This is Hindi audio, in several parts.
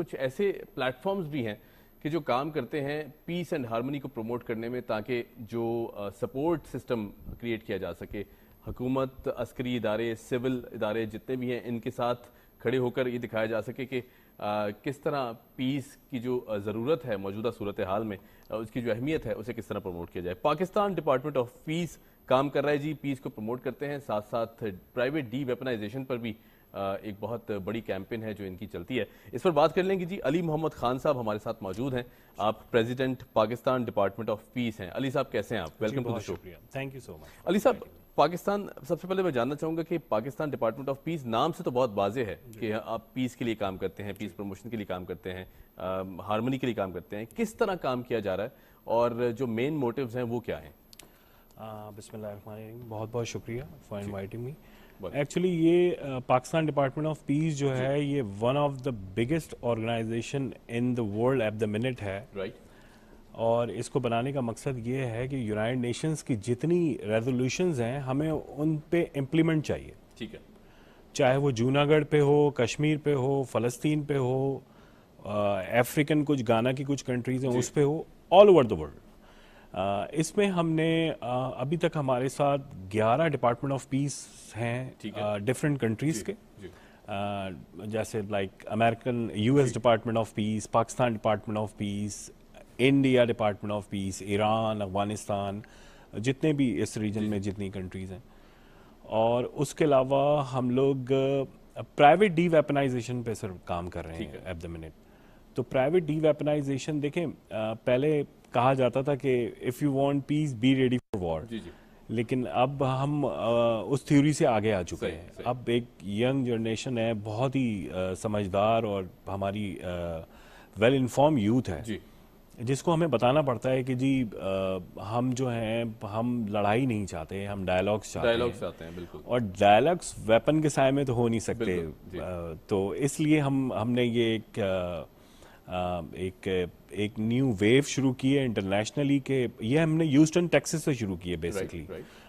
कुछ ऐसे प्लेटफॉर्म्स भी हैं कि जो काम करते हैं पीस एंड हारमोनी को प्रमोट करने में ताकि जो सपोर्ट सिस्टम क्रिएट किया जा सके हुकूमत अस्करी इदारे सिविल इदारे जितने भी हैं इनके साथ खड़े होकर ये दिखाया जा सके कि आ, किस तरह पीस की जो ज़रूरत है मौजूदा सूरत हाल में उसकी जो अहमियत है उसे किस तरह प्रमोट किया जाए पाकिस्तान डिपार्टमेंट ऑफ पीस काम कर रहा है जी पीस को प्रमोट करते हैं साथ साथ प्राइवेट डी वेपनाइजेशन पर भी एक बहुत बड़ी कैंपेन है जो इनकी चलती है इस पर बात कर लेंगे जी अली मोहम्मद खान साहब हमारे साथ मौजूद हैं आप president Pakistan department of peace हैं अली साहब कैसे हैं आप welcome to the show thank you so much Ali साहब पाकिस्तान सबसे पहले मैं जानना चाहूंगा कि पाकिस्तान डिपार्टमेंट ऑफ पीस नाम से तो बहुत वाजे है कि आप पीस के लिए काम करते हैं पीस प्रमोशन के लिए काम करते हैं हारमोनी के लिए काम करते हैं किस तरह काम किया जा रहा है और जो मेन मोटिव हैं वो क्या हैं बिस्मिल्लाह बहुत बहुत शुक्रिया फॉर इन्वाइटिंग मी एक्चुअली ये पाकिस्तान डिपार्टमेंट ऑफ पीस जो है ये one of the biggest organisation in the world at the minute है राइट right. और इसको बनाने का मकसद ये है कि यूनाइटेड नेशंस की जितनी रेजोल्यूशंस हैं हमें उन पे इम्प्लीमेंट चाहिए ठीक है चाहे वो जूनागढ़ पे हो कश्मीर पे हो फ़लस्तीन पे हो अफ्रीकन uh, कुछ गाना की कुछ कंट्रीज़ हैं उस पे हो ऑल ओवर द वर्ल्ड इसमें हमने अभी तक हमारे साथ 11 डिपार्टमेंट ऑफ पीस हैं डिफरेंट कंट्रीज के जैसे like American US department of peace Pakistan department of peace India department of peace Iran Afghanistan जितने भी इस रीजन में जितनी कंट्रीज़ हैं और उसके अलावा हम लोग प्राइवेट डी वेपनाइजेशन पर सर काम कर रहे हैं एट द मिनट तो प्राइवेट डी वेपनाइजेशन देखें पहले कहा जाता था कि if you want peace be ready for war लेकिन अब हम उस थ्योरी से आगे आ चुके हैं अब एक यंग जनरेशन है बहुत ही समझदार और हमारी वेल इन्फॉर्म यूथ है जी. जिसको हमें बताना पड़ता है कि जी आ, हम जो हैं हम लड़ाई नहीं चाहते हम डायलॉग्स चाहते डायलॉग्स हैं, चाहते हैं बिल्कुल और डायलॉग्स वेपन के साय में तो हो नहीं सकते आ, तो इसलिए हम हमने ये एक Um, एक एक न्यू वेव शुरू की है इंटरनेशनली के ये हमने यूस्टन टेक्सास से शुरू की है बेसिकली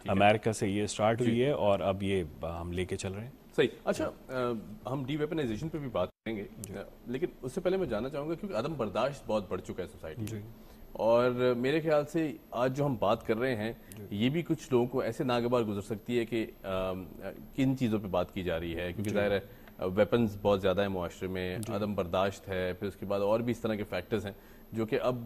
अमेरिका से ये स्टार्ट हुई है और अब ये uh, हम लेके चल रहे हैं सही अच्छा आ, uh, हम डी वेपनाइजेशन पर भी बात करेंगे uh, लेकिन उससे पहले मैं जानना चाहूँगा क्योंकि अदम बर्दाश्त बहुत बढ़ चुका है सोसाइटी में और मेरे ख्याल से आज जो हम बात कर रहे हैं ये भी कुछ लोगों को ऐसे नागवार गुजर सकती है कि आ, um, किन चीज़ों पे बात की जा रही है क्योंकि जाहिर है वेपन्स uh, बहुत ज़्यादा है माशरे में आदम बर्दाश्त है फिर उसके बाद और भी इस तरह के फैक्टर्स हैं जो कि अब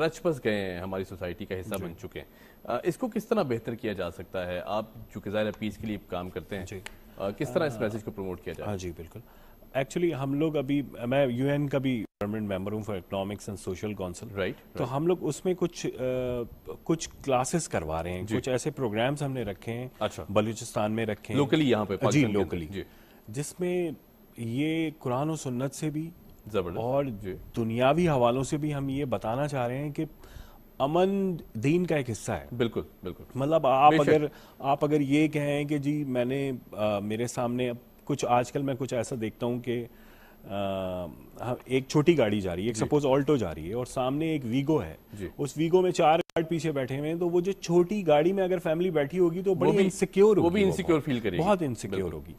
रच बस गए हैं हमारी सोसाइटी का हिस्सा बन चुके हैं uh, इसको किस तरह बेहतर किया जा सकता है आप चूँकि ज़ाहिर पीस के लिए काम करते हैं uh, किस तरह इस मैसेज को प्रमोट किया जाए हाँ जी बिल्कुल एक्चुअली हम लोग अभी मैं यूएन का भी परमानेंट मेम्बर हूँ for economics and social council right तो हम लोग उसमें कुछ आ, कुछ क्लासेस करवा रहे हैं कुछ ऐसे प्रोग्राम्स हमने रखे हैं अच्छा बलूचिस्तान में रखे हैं लोकली यहाँ पे जी लोकली जी जिसमें ये कुरान और सुन्नत से भी और दुनियावी हवालों से भी हम ये बताना चाह रहे हैं कि अमन दीन का एक हिस्सा है बिल्कुल बिल्कुल मतलब आप अगर आप अगर ये कहें कि जी मैंने आ, मेरे सामने कुछ आजकल मैं कुछ ऐसा देखता हूँ कि हाँ, एक छोटी गाड़ी जा रही है एक सपोज ऑल्टो जा रही है और सामने एक वीगो है उस वीगो में चार गार्ड पीछे बैठे हुए हैं तो वो जो छोटी गाड़ी में अगर फैमिली बैठी होगी तो बड़ी इनसिक्योर वो भी इनसिक्योर फील करेगी बहुत इनसिक्योर होगी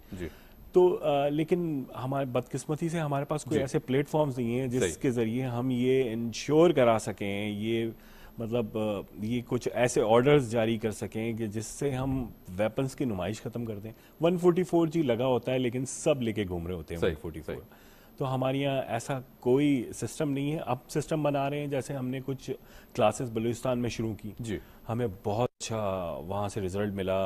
तो आ, लेकिन हमारे बदकिस्मती से हमारे पास कोई ऐसे प्लेटफॉर्म्स नहीं हैं जिसके ज़रिए हम ये इंश्योर करा सकें ये मतलब ये कुछ ऐसे ऑर्डर्स जारी कर सकें कि जिससे हम वेपन्स की नुमाइश ख़त्म कर दें 144 जी लगा होता है लेकिन सब लेके घूम रहे होते हैं 144 सही। तो हमारे यहाँ ऐसा कोई सिस्टम नहीं है अब सिस्टम बना रहे हैं जैसे हमने कुछ क्लासेस बलूचिस्तान में शुरू की जी हमें बहुत अच्छा वहाँ से रिजल्ट मिला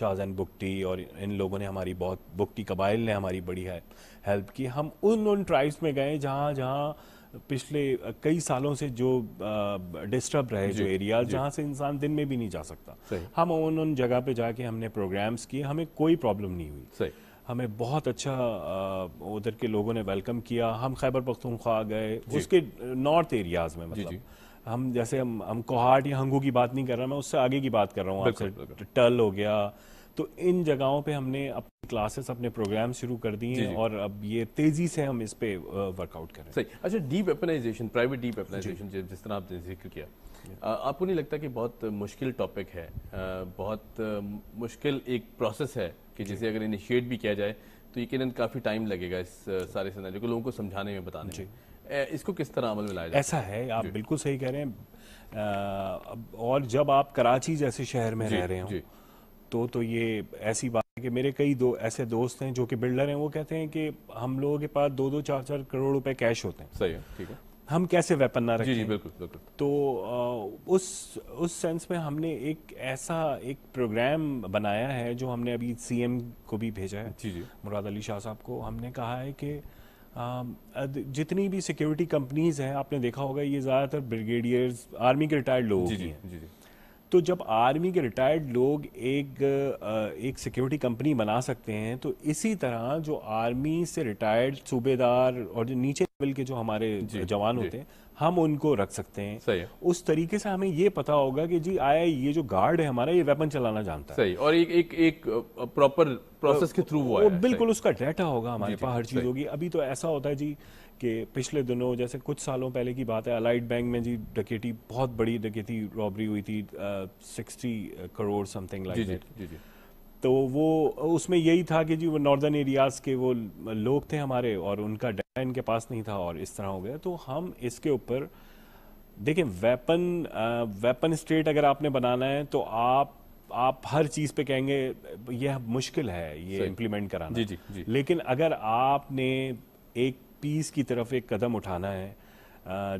शाहजैन बुकटी और इन लोगों ने हमारी बहुत बुकटी कबाइल ने हमारी बड़ी है, हेल्प की हम उन उन ट्राइब्स में गए जहाँ जहाँ पिछले कई सालों से जो डिस्टर्ब रहे जो एरिया जहाँ से इंसान दिन में भी नहीं जा सकता हम उन उन जगह पे जाके हमने प्रोग्राम्स किए हमें कोई प्रॉब्लम नहीं हुई हमें बहुत अच्छा उधर के लोगों ने वेलकम किया हम खैबर पख्तूनख्वा गए उसके नॉर्थ एरियाज़ में मतलब हम जैसे हम हम कोहाट या हंगू की बात नहीं कर रहा मैं उससे आगे की बात कर रहा हूँ आपसे टल हो गया तो इन जगहों पे हमने अपनी क्लासेस अपने प्रोग्राम शुरू कर दिए हैं और अब ये तेजी से हम इस पे वर्कआउट कर रहे हैं सही अच्छा deep weaponisation private deep weaponisation जिस तरह आपने जिक्र किया आपको नहीं लगता कि बहुत मुश्किल टॉपिक है बहुत मुश्किल एक प्रोसेस है कि जिसे अगर इनिशिएट भी किया जाए तो यकीन काफ़ी टाइम लगेगा इस सारे सिनेरियो को लोगों को समझाने में बताने में इसको किस तरह अमल में लाया जाए ऐसा है आप बिल्कुल सही कह रहे हैं और जब आप कराची जैसे शहर में रह रहे हो तो तो ये ऐसी बात है कि मेरे कई दो ऐसे दोस्त हैं जो कि बिल्डर हैं वो कहते हैं कि हम लोगों के पास दो दो चार चार करोड़ रुपए कैश होते हैं सही है ठीक है हम कैसे वेपन ना रखें जी, जी बिल्कुल बिल्कुल तो आ, उस उस सेंस में हमने एक ऐसा एक प्रोग्राम बनाया है जो हमने अभी सीएम को भी भेजा है जी जी मुराद अली शाह साहब को हमने कहा है कि Um, जितनी भी सिक्योरिटी कंपनीज हैं आपने देखा होगा ये ज़्यादातर ब्रिगेडियर्स आर्मी के रिटायर्ड लोग जी, जी, जी, जी. तो जब आर्मी के रिटायर्ड लोग एक एक सिक्योरिटी कंपनी बना सकते हैं तो इसी तरह जो आर्मी से रिटायर्ड सूबेदार और जो नीचे लेवल के जो हमारे जवान होते हैं हम उनको रख सकते हैं सही है। उस तरीके से हमें ये पता होगा कि जी आया ये जो गार्ड है हमारा ये वेपन चलाना जानता है और एक एक एक प्रॉपर प्रोसेस के थ्रू हुआ है बिल्कुल उसका डाटा होगा हमारे पास हर चीज़ होगी अभी तो ऐसा होता है जी कि पिछले दिनों जैसे कुछ सालों पहले की बात है अलाइड बैंक में जी डकेटी बहुत बड़ी डकेती रॉबरी हुई थी सिक्सटी करोड़ समथिंग लाइक जी जी तो वो उसमें यही था कि जी वो नॉर्दर्न एरियाज़ के वो लोग थे हमारे और उनका डाटा इनके पास नहीं था और इस तरह हो गया तो हम इसके ऊपर देखिए वेपन वेपन स्टेट अगर आपने बनाना है तो आप आप हर चीज़ पे कहेंगे यह मुश्किल है ये इम्प्लीमेंट कराना जी जी जी लेकिन अगर आपने एक पीस की तरफ एक कदम उठाना है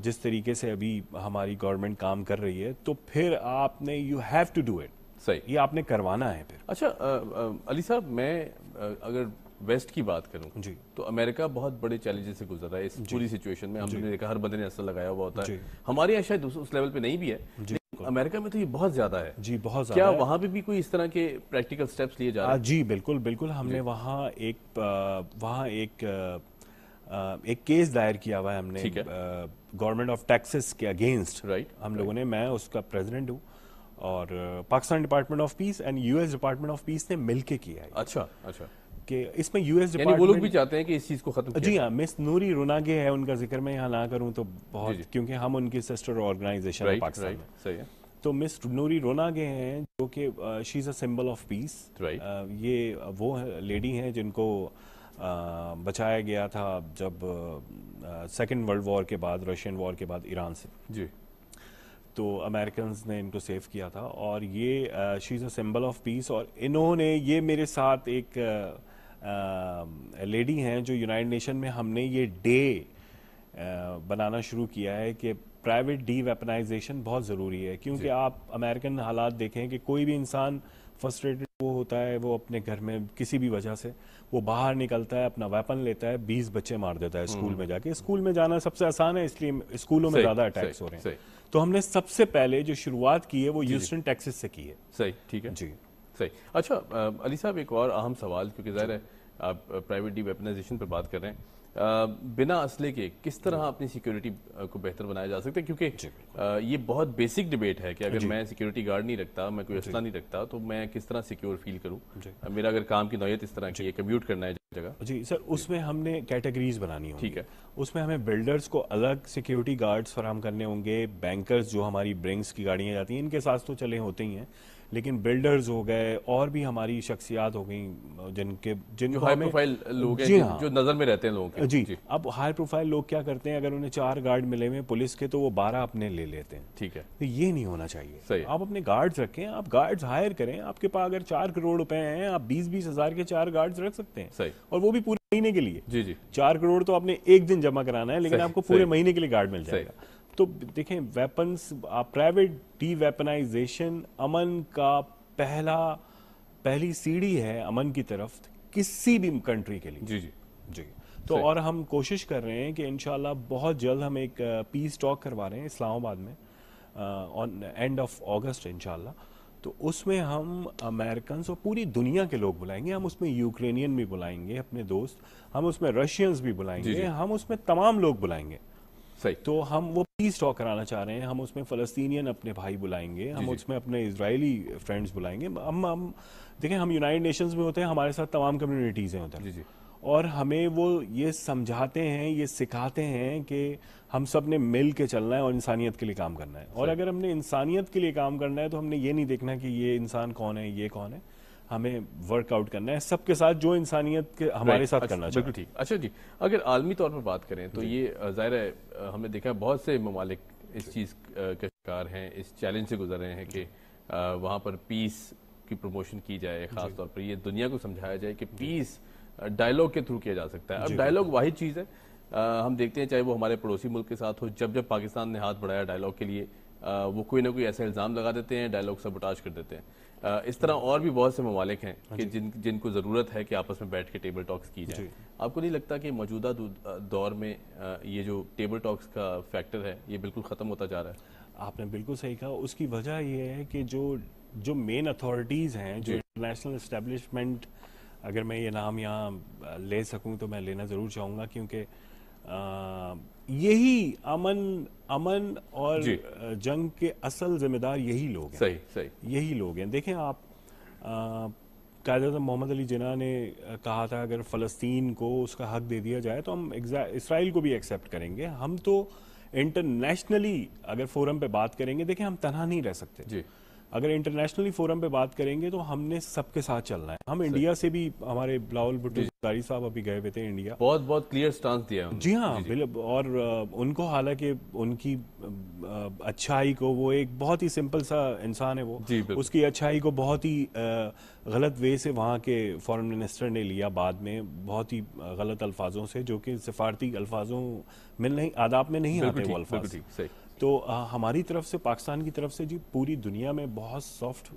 जिस तरीके से अभी हमारी गवर्नमेंट काम कर रही है तो फिर आपने you have to do it सही ये आपने करवाना है फिर अच्छा आ, आ, अली साहब मैं आ, अगर वेस्ट की बात करूं जी तो अमेरिका बहुत बड़े चैलेंजेस से गुजर रहा है इस पूरी सिचुएशन में हमने देखा हर बंदे ने असर लगाया हुआ होता है हमारे यहाँ शायद उस लेवल पे नहीं भी है अमेरिका में तो ये बहुत ज्यादा है जी बहुत ज्यादा क्या वहाँ पे भी, भी कोई इस तरह के प्रैक्टिकल स्टेप्स लिए जा रहे हैं जी बिल्कुल बिल्कुल हमने वहाँ एक वहाँ एक एक केस दायर किया हुआ है हमने गवर्नमेंट ऑफ टेक्सास के अगेंस्ट राइट हम लोगों ने मैं उसका प्रेजिडेंट हूँ और Pakistan department of peace and US department of peace ने मिलके किया है अच्छा अच्छा कि इसमें यूएस डिपार्टमेंट वो लोग भी चाहते हैं कि इस चीज़ को खत्म जी हाँ मिस नूरी रुनागे है उनका जिक्र मैं यहाँ ना करूँ तो बहुत क्योंकि हम उनकी सिस्टर ऑर्गेनाइजेशन है पाकिस्तान में सही है तो मिस नूरी रोनागे हैं जो कि she is a symbol of peace ये वो लेडी हैं जिनको आ, बचाया गया था जब सेकेंड वर्ल्ड वॉर के बाद रशियन वॉर के बाद ईरान से जी तो अमेरिकन ने इनको सेव किया था और ये she is a symbol of peace और इन्होंने ये मेरे साथ एक लेडी uh, um, हैं जो यूनाइटेड नेशन में हमने ये डे uh, बनाना शुरू किया है कि प्राइवेट डी वेपनाइजेशन बहुत ज़रूरी है क्योंकि आप अमेरिकन हालात देखें कि कोई भी इंसान फ्रस्ट्रेटेड वो होता है वो अपने घर में किसी भी वजह से वो बाहर निकलता है अपना वेपन लेता है बीस बच्चे मार देता है हम्म। स्कूल में जाके स्कूल में जाना सबसे आसान है इसलिए स्कूलों में ज़्यादा अटैक्स हो रहे हैं तो हमने सबसे पहले जो शुरुआत की है वो यूस्टन टेक्सिस से की है सही ठीक है जी सही अच्छा अली साहब एक और अहम सवाल क्योंकि ज़ाहिर है आप प्राइवेट डी वेपनाइजेशन पर बात कर रहे हैं आ, बिना असले के किस तरह अपनी सिक्योरिटी को बेहतर बनाया जा सकता है क्योंकि ये बहुत बेसिक डिबेट है कि अगर मैं सिक्योरिटी गार्ड नहीं रखता मैं कोई असला नहीं रखता तो मैं किस तरह सिक्योर फील करूँ मेरा अगर काम की नोयत इस तरह की है कम्यूट करना है जगह जी सर उसमें हमने कैटेगरीज बनानी होगी ठीक है उसमें हमें बिल्डर्स को अलग सिक्योरिटी गार्ड्स फराम करने होंगे बैंकर्स जो हमारी ब्रिंग्स की गाड़ियाँ जाती हैं इनके साथ तो चले होते ही हैं लेकिन बिल्डर्स हो गए और भी हमारी शख्सियात हो गई जिनके जिन हाई प्रोफाइल लोग हैं हाँ जो नज़र में रहते हैं लोगों के जी, जी अब हाई प्रोफाइल लोग क्या करते हैं अगर उन्हें चार गार्ड मिले हुए पुलिस के तो वो बारह अपने ले लेते हैं ठीक है तो ये नहीं होना चाहिए सही आप अपने गार्ड्स रखें आप गार्ड्स हायर करें आपके पास अगर चार करोड़ रुपए हैं आप बीस बीस हजार के चार गार्ड्स रख सकते हैं सही और वो भी पूरे महीने के लिए जी जी चार करोड़ तो आपने एक दिन जमा कराना है लेकिन आपको पूरे महीने के लिए गार्ड मिल जाएगा तो देखें वेपन्स प्राइवेट डी वेपनाइजेशन अमन का पहला पहली सीढ़ी है अमन की तरफ किसी भी कंट्री के लिए जी जी जी तो और हम कोशिश कर रहे हैं कि इन बहुत जल्द हम एक पीस टॉक करवा रहे हैं इस्लामाबाद में on end of August in तो उसमें हम अमेरिकन और पूरी दुनिया के लोग बुलाएंगे हम उसमें यूक्रेनियन भी बुलाएंगे अपने दोस्त हम उसमें रशियंस भी बुलाएंगे जी जी। हम उसमें तमाम लोग बुलाएंगे सही तो हम वो पीस टॉक कराना चाह रहे हैं हम उसमें फ़लस्तीनियन अपने भाई बुलाएंगे हम उसमें अपने इसराइली फ्रेंड्स बुलाएंगे हम हम देखें हम यूनाइटेड नेशंस में होते हैं हमारे साथ तमाम कम्युनिटीज़ हैं उधर जी जी और हमें वो ये समझाते हैं ये सिखाते हैं कि हम सब ने मिल के चलना है और इंसानियत के लिए काम करना है और अगर हमने इंसानियत के लिए काम करना है तो हमने ये नहीं देखना कि ये इंसान कौन है ये कौन है हमें वर्कआउट करना है सबके साथ जो इंसानियत के हमारे साथ अच्छा, करना चाहिए बिल्कुल ठीक अच्छा जी अगर आलमी तौर पर बात करें तो ये ज़ाहिर है हमने देखा बहुत से ममालिक इस चीज़ के शिकार हैं इस चैलेंज से गुजर रहे हैं कि वहाँ पर पीस की प्रमोशन की जाए खास तौर पर ये दुनिया को समझाया जाए कि पीस डायलॉग के थ्रू किया जा सकता है अब डायलॉग वही चीज़ है आ, हम देखते हैं चाहे वो हमारे पड़ोसी मुल्क के साथ हो जब जब पाकिस्तान ने हाथ बढ़ाया डायलॉग के लिए आ, वो कोई ना कोई ऐसा इल्ज़ाम लगा देते हैं डायलॉग सबोटाज कर देते हैं इस तरह और भी बहुत से ममालिक हैं हाँ कि जिन जिनको ज़रूरत है कि आपस में बैठ के टेबल टॉक्स की जाए आपको नहीं लगता कि मौजूदा दौर में ये जो टेबल टॉक्स का फैक्टर है ये बिल्कुल ख़त्म होता जा रहा है आपने बिल्कुल सही कहा उसकी वजह यह है कि जो जो मेन अथॉरिटीज़ हैं जो इंटरनेशनल इस्टेब्लिशमेंट अगर मैं ये नाम यहाँ ले सकूँ तो मैं लेना ज़रूर चाहूँगा क्योंकि यही अमन अमन और जंग के असल जिम्मेदार यही लोग हैं सही सही यही लोग हैं देखें आप कायद अजम मोहम्मद अली जिना ने कहा था अगर फ़लस्तीन को उसका हक दे दिया जाए तो हम इसराइल को भी एक्सेप्ट करेंगे हम तो इंटरनेशनली अगर फोरम पे बात करेंगे देखें हम तना नहीं रह सकते जी अगर इंटरनेशनली फोरम पे बात करेंगे तो हमने सबके साथ चलना है हम इंडिया से भी हमारे बिलावल भुट्टोदारी साहब अभी गए हुए थे इंडिया बहुत बहुत क्लियर स्टांस दिया जी हाँ जी जी। और उनको हालांकि उनकी अच्छाई को वो एक बहुत ही सिंपल सा इंसान है वो उसकी अच्छाई को बहुत ही गलत वे से वहाँ के फॉरेन मिनिस्टर ने लिया बाद में बहुत ही गलत अल्फाजों से जो कि सिफारती अल्फाजों में नहीं आदाब में नहीं आते वो अल्फाज तो हमारी तरफ से पाकिस्तान की तरफ से जी पूरी दुनिया में बहुत सॉफ्ट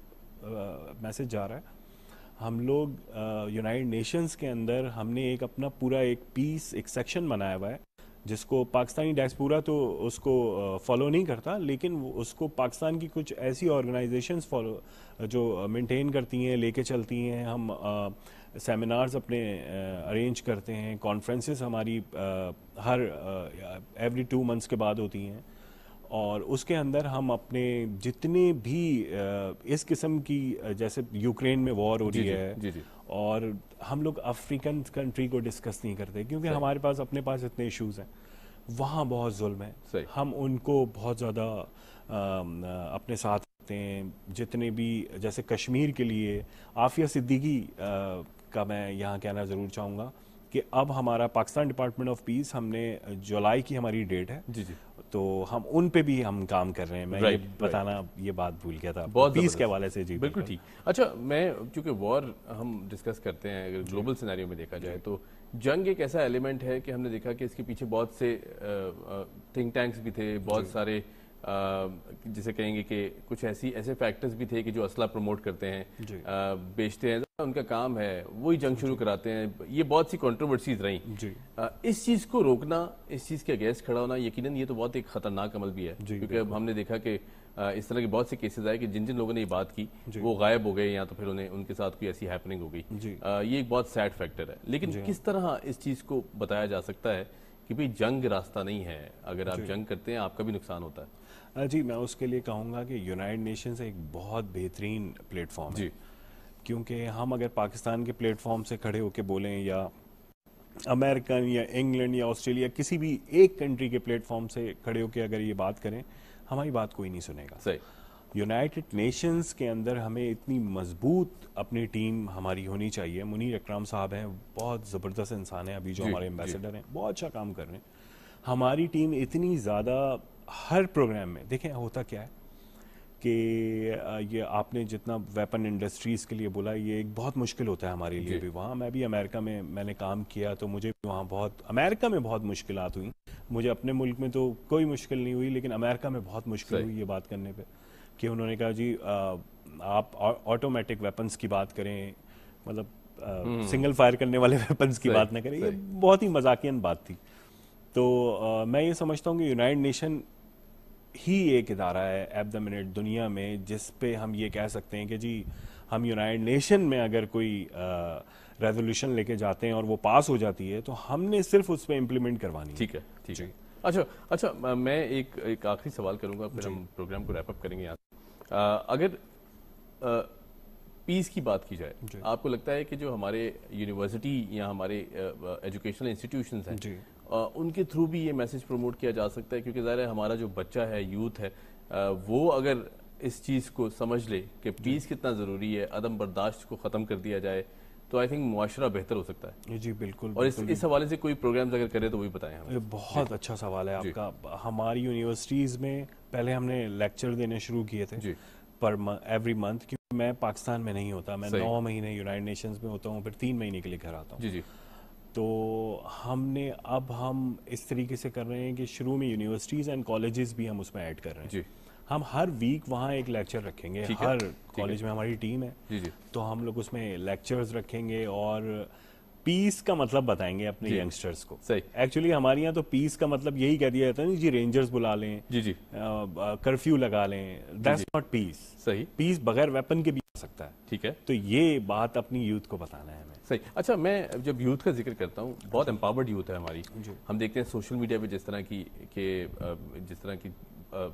मैसेज जा रहा है हम लोग यूनाइटेड नेशंस के अंदर हमने एक अपना पूरा एक पीस एक सेक्शन बनाया हुआ है जिसको पाकिस्तानी डैक्स पूरा तो उसको फॉलो नहीं करता लेकिन उसको पाकिस्तान की कुछ ऐसी ऑर्गेनाइजेशंस फॉलो जो मेंटेन करती हैं लेके चलती हैं हम सेमिनार्स अपने अरेंज करते हैं कॉन्फ्रेंसेस हमारी आ, हर एवरी टू मंथ्स के बाद होती हैं और उसके अंदर हम अपने जितने भी इस किस्म की जैसे यूक्रेन में वॉर हो रही है जी जी। और हम लोग अफ्रीकन कंट्री को डिस्कस नहीं करते क्योंकि हमारे पास अपने पास इतने इश्यूज हैं वहाँ बहुत जुल्म है हम उनको बहुत ज़्यादा अपने साथ रखते हैं जितने भी जैसे कश्मीर के लिए आफिया सिद्दीकी का मैं यहाँ कहना ज़रूर चाहूँगा कि अब हमारा पाकिस्तान डिपार्टमेंट ऑफ पीस हमने जुलाई की हमारी डेट है जी जी तो हम उन पे भी हम काम कर रहे हैं मैं right, ये बताना right. ये बात भूल गया था बहुत पीस के हवाले से जी बिल्कुल ठीक अच्छा मैं क्योंकि वॉर हम डिस्कस करते हैं अगर ग्लोबल सिनेरियो में देखा जाए तो जंग एक ऐसा एलिमेंट है कि हमने देखा कि इसके पीछे बहुत से थिंक टैंक्स भी थे बहुत सारे जिसे कहेंगे कि कुछ ऐसी ऐसे फैक्टर्स भी थे कि जो असला प्रमोट करते हैं बेचते हैं तो उनका काम है वही जंग शुरू कराते हैं ये बहुत सी कंट्रोवर्सीज रही इस चीज को रोकना इस चीज के अगेंस्ट खड़ा होना यकीन ये तो बहुत एक खतरनाक अमल भी है क्योंकि अब हमने देखा कि इस तरह के बहुत से केसेस आए कि जिन जिन लोगों ने ये बात की वो गायब हो गए या तो फिर उन्हें उनके साथ कोई ऐसी हैपनिंग हो गई ये एक बहुत सैड फैक्टर है लेकिन हाँ। किस तरह इस चीज को बताया जा सकता है कि भाई जंग रास्ता नहीं है अगर आप जंग करते हैं आपका भी नुकसान होता है जी मैं उसके लिए कहूँगा कि यूनाइटेड नेशंस एक बहुत बेहतरीन प्लेटफॉर्म है क्योंकि हम अगर पाकिस्तान के प्लेटफॉर्म से खड़े होकर बोलें या अमेरिकन या इंग्लैंड या ऑस्ट्रेलिया किसी भी एक कंट्री के प्लेटफॉर्म से खड़े होकर अगर ये बात करें हमारी बात कोई नहीं सुनेगा सही यूनाइटेड नेशंस के अंदर हमें इतनी मजबूत अपनी टीम हमारी होनी चाहिए मुनीर अकराम साहब हैं बहुत ज़बरदस्त इंसान हैं अभी जो हमारे एम्बेसडर हैं बहुत अच्छा काम कर रहे हैं हमारी टीम इतनी ज़्यादा हर प्रोग्राम में देखें होता क्या है कि ये आपने जितना वेपन इंडस्ट्रीज़ के लिए बोला ये एक बहुत मुश्किल होता है हमारे लिए भी वहाँ मैं भी अमेरिका में मैंने काम किया तो मुझे भी वहाँ बहुत अमेरिका में बहुत मुश्किल हुई मुझे अपने मुल्क में तो कोई मुश्किल नहीं हुई लेकिन अमेरिका में बहुत मुश्किल हुई ये बात करने पर कि उन्होंने कहा जी आ, आप ऑटोमेटिक वेपन्स की बात करें मतलब सिंगल फायर हम्म। करने वाले वेपन्स की बात ना करें ये बहुत ही मजाकियन बात थी तो आ, मैं ये समझता हूँ कि यूनाइट नेशन ही एक इदारा है एट द मिनट दुनिया में जिस पे हम ये कह सकते हैं कि जी हम यूनाइट नेशन में अगर कोई रेजोल्यूशन लेके जाते हैं और वो पास हो जाती है तो हमने सिर्फ उस पर इम्प्लीमेंट करवानी ठीक है ठीक है अच्छा अच्छा मैं एक एक आखिरी सवाल करूंगा फिर हम प्रोग्राम को रैपअप करेंगे यहाँ अगर पीस की बात की जाए आपको लगता है कि जो हमारे यूनिवर्सिटी या हमारे एजुकेशनल इंस्टीट्यूशन हैं उनके थ्रू भी ये मैसेज प्रमोट किया जा सकता है क्योंकि ज़ाहिर है हमारा जो बच्चा है यूथ है वो अगर इस चीज़ को समझ ले कि पीस कितना ज़रूरी है अदम बर्दाश्त को ख़त्म कर दिया जाए तो आई थिंक मुआरा बेहतर हो सकता है जी बिल्कुल और बिल्कुल, इस इस हवाले से कोई प्रोग्राम्स अगर करें तो वही बताएं हमें बहुत अच्छा सवाल है आपका हमारी यूनिवर्सिटीज़ में पहले हमने लेक्चर देने शुरू किए थे पर एवरी मंथ क्योंकि मैं पाकिस्तान में नहीं होता मैं नौ महीने यूनाइटेड नेशंस में होता हूँ फिर तीन महीने के लिए घर आता हूँ जी जी तो हमने अब हम इस तरीके से कर रहे हैं कि शुरू में यूनिवर्सिटीज़ एंड कॉलेजेस भी हम उसमें ऐड कर रहे हैं जी हम हर वीक वहाँ एक लेक्चर रखेंगे हर कॉलेज में हमारी टीम है जी जी। तो हम लोग उसमें लेक्चर्स रखेंगे और पीस का मतलब बताएंगे अपने यंगस्टर्स को सही एक्चुअली हमारे यहाँ तो पीस का मतलब यही कह दिया जाता है जी रेंजर्स बुला लें जी जी कर्फ्यू लगा लें दैट्स नॉट पीस सही पीस बगैर वेपन के भी आ सकता है ठीक है तो ये बात अपनी यूथ को बताना है हमें सही अच्छा मैं जब यूथ का जिक्र करता हूँ बहुत एम्पावर्ड यूथ है हमारी हम देखते हैं सोशल मीडिया पर जिस तरह की के जिस तरह की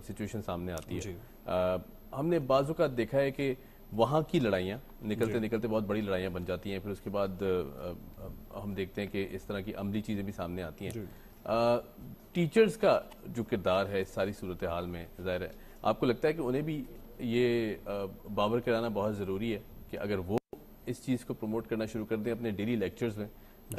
सिचुएशन सामने आती है आ, हमने बाजू का देखा है कि वहाँ की लड़ाइयाँ निकलते निकलते बहुत बड़ी लड़ाइयाँ बन जाती हैं फिर उसके बाद आ, हम देखते हैं कि इस तरह की अमली चीज़ें भी सामने आती हैं टीचर्स का जो किरदार है सारी सूरत हाल में ज़ाहिर है आपको लगता है कि उन्हें भी ये बाबर कराना बहुत ज़रूरी है कि अगर वो इस चीज़ को प्रमोट करना शुरू कर दें अपने डेली लेक्चर्स में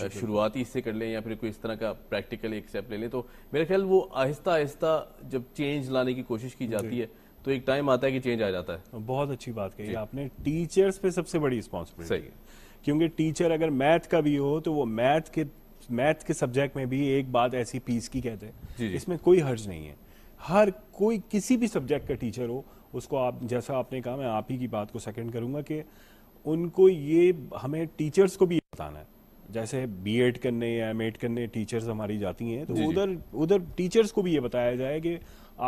शुरुआती इससे कर लें या फिर कोई इस तरह का प्रैक्टिकल एक स्टेप ले लें तो मेरे ख्याल वो आहिस्ता आहिस्ता जब चेंज लाने की कोशिश की जाती है तो एक टाइम आता है कि चेंज आ जाता है बहुत अच्छी बात कही आपने टीचर्स पे सबसे बड़ी रिस्पॉन्सिबिलिटी है क्योंकि टीचर अगर मैथ का भी हो तो वो मैथ के मैथ के सब्जेक्ट में भी एक बात ऐसी पीस की कहते हैं इसमें कोई हर्ज नहीं है हर कोई किसी भी सब्जेक्ट का टीचर हो उसको आप जैसा आपने कहा मैं आप ही की बात को सेकंड करूंगा कि उनको ये हमें टीचर्स को भी बताना है जैसे बीएड करने या एम करने टीचर्स हमारी जाती हैं तो उधर उधर टीचर्स को भी ये बताया जाए कि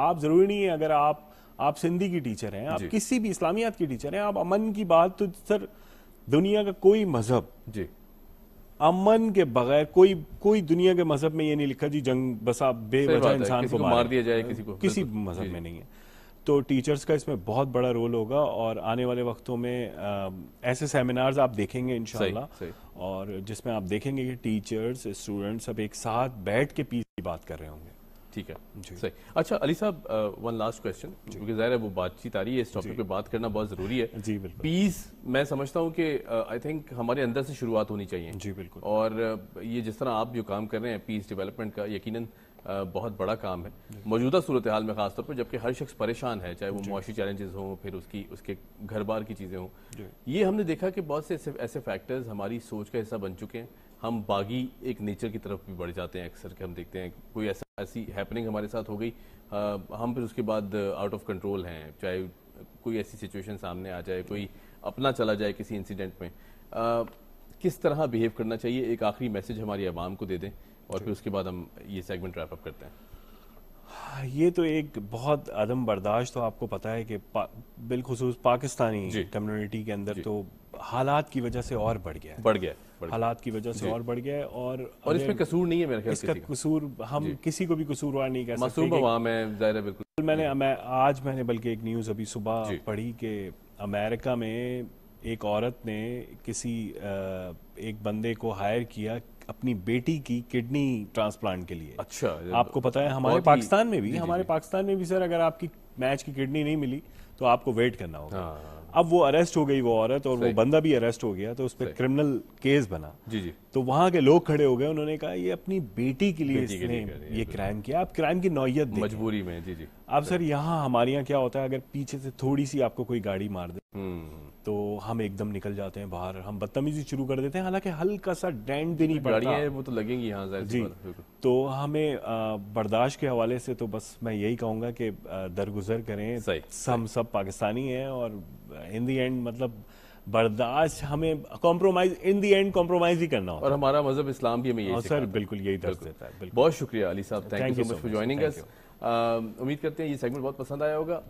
आप ज़रूरी नहीं है अगर आप आप सिंधी की टीचर हैं आप किसी भी इस्लामियात की टीचर हैं आप अमन की बात तो सर दुनिया का कोई मजहब जी अमन के बगैर कोई कोई दुनिया के मजहब में ये नहीं लिखा जी जंग बसा बेवजह इंसान को मार दिया जाए किसी को किसी मजहब में नहीं है तो टीचर्स का इसमें बहुत बड़ा रोल होगा और आने वाले वक्तों में ऐसे सेमिनार्स आप देखेंगे इन और जिसमें आप देखेंगे कि टीचर्स स्टूडेंट्स सब एक साथ बैठ के पीस की बात कर रहे होंगे ठीक है सही अच्छा अली साहब वन लास्ट क्वेश्चन क्योंकि जाहिर है वो बातचीत आ रही है इस टॉपिक पे बात करना बहुत ज़रूरी है जी बिल्कुल पीस मैं समझता हूँ कि आई थिंक हमारे अंदर से शुरुआत होनी चाहिए जी बिल्कुल और ये जिस तरह आप जो काम कर रहे हैं पीस डेवलपमेंट का यकीनन बहुत बड़ा काम है मौजूदा सूरत हाल में खासतौर पर जबकि हर शख्स परेशान है चाहे वो मुआशी चैलेंजेस हों फिर उसकी उसके घर बार की चीज़ें हों ये हमने देखा कि बहुत से ऐसे ऐसे फैक्टर्स हमारी सोच का हिस्सा बन चुके हैं हम बागी एक नेचर की तरफ भी बढ़ जाते हैं अक्सर के हम देखते हैं कोई ऐसा ऐसी हैपनिंग हमारे साथ हो गई आ, हम फिर उसके बाद आउट ऑफ कंट्रोल हैं चाहे कोई ऐसी सिचुएशन सामने आ जाए कोई अपना चला जाए किसी इंसिडेंट में आ, किस तरह बिहेव करना चाहिए एक आखिरी मैसेज हमारी आवाम को दे दें और फिर उसके बाद हम ये सेगमेंट रैप अप करते हैं हाँ, ये तो एक बहुत अदम बर्दाश्त तो आपको पता है कि पा, बिलखसूस पाकिस्तानी कम्युनिटी के अंदर तो हालात की वजह से और बढ़ गया बढ़ गया हालात की वजह से और बढ़ गया है और और इसमें कसूर नहीं है मेरे ख्याल इसका कसूर हम किसी को भी कसूरवार नहीं कर सकते बिल्कुल मैंने मैं आज मैंने बल्कि एक न्यूज़ अभी सुबह पढ़ी कि अमेरिका में एक औरत ने किसी एक बंदे को हायर किया अपनी बेटी की किडनी ट्रांसप्लांट के लिए अच्छा आपको पता है हमारे पाकिस्तान में भी हमारे पाकिस्तान में भी सर अगर आपकी मैच की किडनी नहीं मिली तो आपको वेट करना होगा हाँ। अब वो अरेस्ट हो गई वो औरत और वो बंदा भी अरेस्ट हो गया तो उस पर क्रिमिनल केस बना जी जी तो वहां के लोग खड़े हो गए उन्होंने कहा ये अपनी बेटी के लिए इसने के लिए ये क्राइम किया आप क्राइम की नौयत मजबूरी में जी जी अब सर यहाँ हमारे यहाँ क्या होता है अगर पीछे से थोड़ी सी आपको कोई गाड़ी मार दे हम्म। तो हम एकदम निकल जाते हैं बाहर हम बदतमीजी शुरू कर देते हैं हालांकि हल्का सा डेंट देनी पड़ती है वो तो लगेंगी यहाँ जी तो हमें बर्दाश्त के हवाले से तो बस मैं यही कहूँगा कि दरगुजर करें हम सब पाकिस्तानी हैं और इन दी एंड मतलब बर्दाश्त हमें compromise in the end compromise ही करना और हमारा मजहब इस्लाम भी हमें यही हाँ, सर बिल्कुल यही दर्ज देता है बहुत शुक्रिया अली साहब thank you so much for joining us उम्मीद करते हैं ये सेगमेंट बहुत पसंद आया होगा